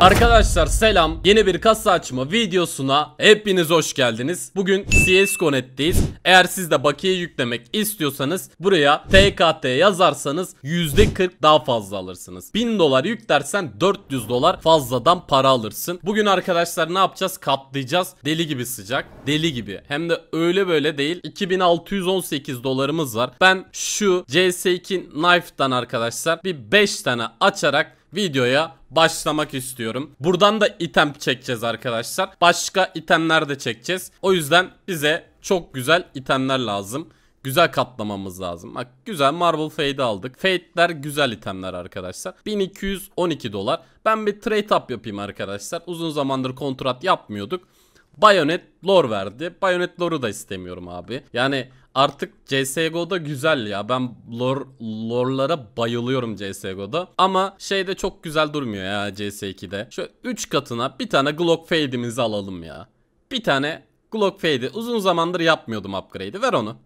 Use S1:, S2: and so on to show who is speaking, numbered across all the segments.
S1: Arkadaşlar selam yeni bir kasa açma videosuna hepiniz hoş geldiniz Bugün CSGO.net'teyiz Eğer siz de bakiye yüklemek istiyorsanız Buraya TKT yazarsanız %40 daha fazla alırsınız 1000 dolar yüklersen 400 dolar fazladan para alırsın Bugün arkadaşlar ne yapacağız katlayacağız Deli gibi sıcak deli gibi Hem de öyle böyle değil 2618 dolarımız var Ben şu CS2 Knife'dan arkadaşlar bir 5 tane açarak videoya başlamak istiyorum. Buradan da item çekeceğiz arkadaşlar. Başka itemler de çekeceğiz. O yüzden bize çok güzel itemler lazım. Güzel katlamamız lazım. Bak güzel Marble Fade aldık. Fade'ler güzel itemler arkadaşlar. 1212 dolar. Ben bir trade up yapayım arkadaşlar. Uzun zamandır kontrat yapmıyorduk. Bayonet lore verdi. Bayonet lore'u da istemiyorum abi. Yani artık CSGO'da güzel ya. Ben lore, lore'lara bayılıyorum CSGO'da. Ama şeyde çok güzel durmuyor ya CS2'de. Şu 3 katına bir tane Glock fade'imizi alalım ya. Bir tane Glock fade'i. Uzun zamandır yapmıyordum upgrade'i. Ver onu.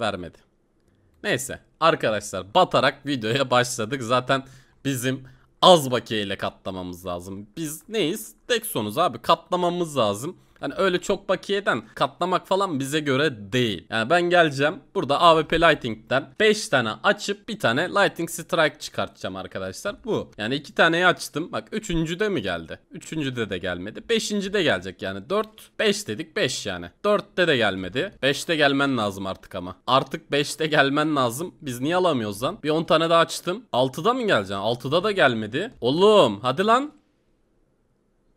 S1: Vermedi. Neyse arkadaşlar batarak videoya başladık. Zaten bizim az bakiyeyle katlamamız lazım. Biz neyiz? Dexonuz abi katlamamız lazım. Hani öyle çok bakiyeden katlamak falan bize göre değil. Yani ben geleceğim burada AWP Lighting'den 5 tane açıp bir tane Lighting Strike çıkartacağım arkadaşlar. Bu. Yani 2 taneyi açtım. Bak 3. de mi geldi? 3. de de gelmedi. 5. de gelecek yani. 4 5 dedik 5 yani. 4'te de de gelmedi. 5'te gelmen lazım artık ama. Artık 5'te gelmen lazım. Biz niye alamıyoruz lan? Bir 10 tane daha açtım. 6'da mı geleceksin? 6'da da gelmedi. Oğlum hadi lan.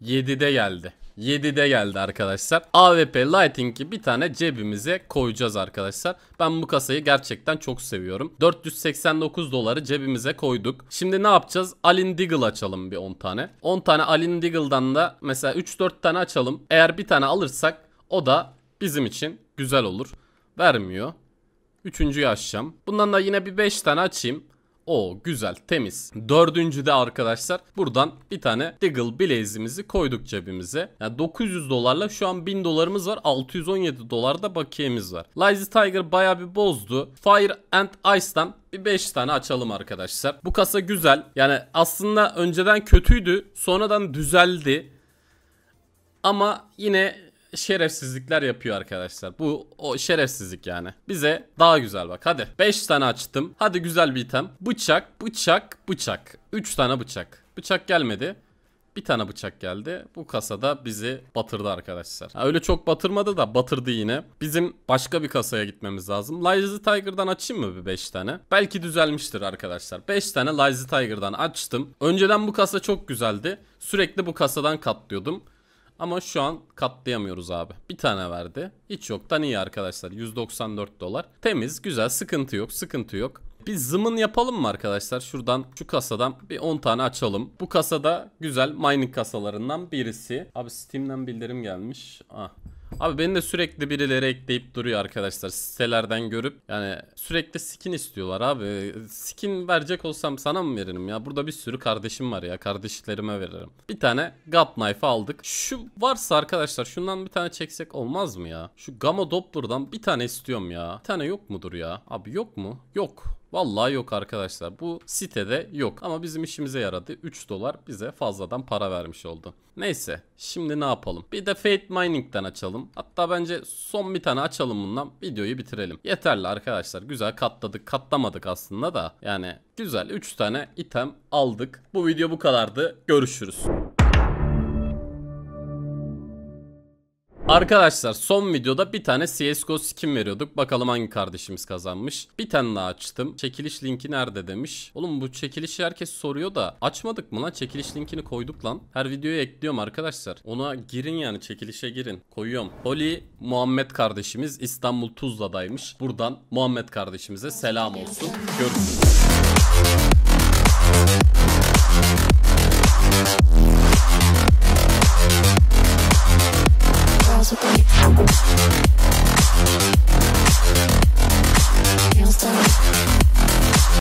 S1: 7'de geldi. 7'de geldi arkadaşlar. AWP Lighting'i bir tane cebimize koyacağız arkadaşlar. Ben bu kasayı gerçekten çok seviyorum. 489 doları cebimize koyduk. Şimdi ne yapacağız? Alin Deagle açalım bir 10 tane. 10 tane Alin Deagle'dan da mesela 3-4 tane açalım. Eğer bir tane alırsak o da bizim için güzel olur. Vermiyor. Üçüncüyü açacağım. Bundan da yine bir 5 tane açayım. O güzel temiz. Dördüncü de arkadaşlar buradan bir tane Diggle Blaze'imizi koyduk cebimize. Yani 900 dolarla şu an 1000 dolarımız var. 617 dolar da bakiyemiz var. Lazy Tiger baya bir bozdu. Fire and Ice'dan bir 5 tane açalım arkadaşlar. Bu kasa güzel. Yani aslında önceden kötüydü. Sonradan düzeldi. Ama yine şerefsizlikler yapıyor arkadaşlar. Bu o şerefsizlik yani. Bize daha güzel bak hadi. 5 tane açtım. Hadi güzel bir item. Bıçak, bıçak, bıçak. 3 tane bıçak. Bıçak gelmedi. Bir tane bıçak geldi. Bu kasada bizi batırdı arkadaşlar. Ha, öyle çok batırmadı da batırdı yine. Bizim başka bir kasaya gitmemiz lazım. Lazy Tiger'dan açayım mı bir 5 tane? Belki düzelmiştir arkadaşlar. 5 tane Lazy Tiger'dan açtım. Önceden bu kasa çok güzeldi. Sürekli bu kasadan katlıyordum. Ama şu an katlayamıyoruz abi. Bir tane verdi. Hiç yoktan iyi arkadaşlar. 194 dolar. Temiz, güzel, sıkıntı yok, sıkıntı yok. Bir zımın yapalım mı arkadaşlar? Şuradan şu kasadan bir 10 tane açalım. Bu kasada güzel mining kasalarından birisi. Abi Steam'den bildirim gelmiş. Ah Abi beni de sürekli birileri ekleyip duruyor arkadaşlar sitelerden görüp. Yani sürekli skin istiyorlar abi. Skin verecek olsam sana mı veririm ya? Burada bir sürü kardeşim var ya. Kardeşlerime veririm. Bir tane God Knife aldık. Şu varsa arkadaşlar şundan bir tane çeksek olmaz mı ya? Şu Gamma Doppler'dan bir tane istiyorum ya. Bir tane yok mudur ya? Abi yok mu? Yok. Vallahi yok arkadaşlar. Bu sitede yok. Ama bizim işimize yaradı. 3 dolar bize fazladan para vermiş oldu. Neyse. Şimdi ne yapalım? Bir de Fate Mining'den açalım. Hatta bence son bir tane açalım bundan. Videoyu bitirelim. Yeterli arkadaşlar. Güzel katladık. Katlamadık aslında da. Yani güzel 3 tane item aldık. Bu video bu kadardı. Görüşürüz. Arkadaşlar son videoda bir tane CSGO skin veriyorduk. Bakalım hangi kardeşimiz kazanmış. Bir tane daha açtım. Çekiliş linki nerede demiş. Oğlum bu çekilişi herkes soruyor da açmadık mı lan? Çekiliş linkini koyduk lan. Her videoya ekliyorum arkadaşlar. Ona girin yani çekilişe girin. Koyuyorum. Oli Muhammed kardeşimiz İstanbul Tuzla'daymış. Buradan Muhammed kardeşimize selam olsun. Görüşürüz. house with